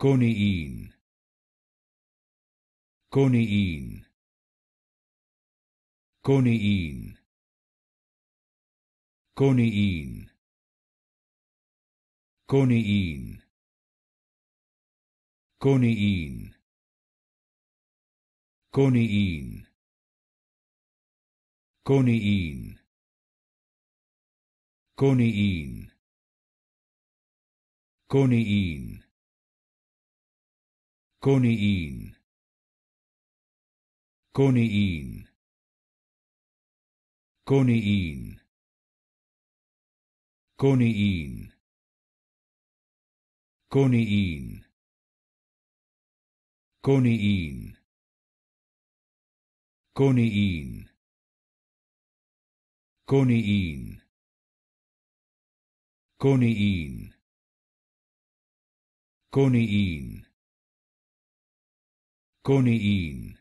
Koni'in. Koni'in. Koni'in. Koni'in. Koni'in. Koni'in. Koni'in. Koni'in. Koni'in. Koni'in. Koniin. Koniin. Koniin. Koniin. Koniin. Koniin. Koniin. Koniin. Koniin. Koniin. Konein